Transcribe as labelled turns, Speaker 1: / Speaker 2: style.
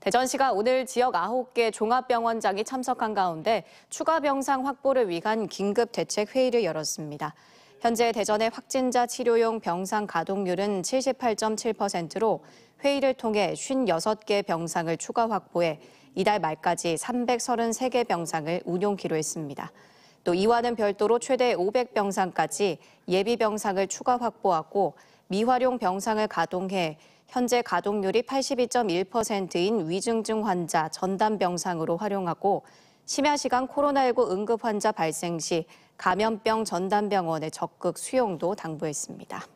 Speaker 1: 대전시가 오늘 지역 9개 종합병원장이 참석한 가운데 추가 병상 확보를 위한 긴급 대책 회의를 열었습니다. 현재 대전의 확진자 치료용 병상 가동률은 78.7%로 회의를 통해 56개 병상을 추가 확보해 이달 말까지 333개 병상을 운용키로 했습니다. 또 이와는 별도로 최대 500병상까지 예비 병상을 추가 확보하고 미활용 병상을 가동해 현재 가동률이 82.1%인 위중증 환자 전담 병상으로 활용하고 심야 시간 코로나19 응급 환자 발생 시 감염병 전담병원의 적극 수용도 당부했습니다.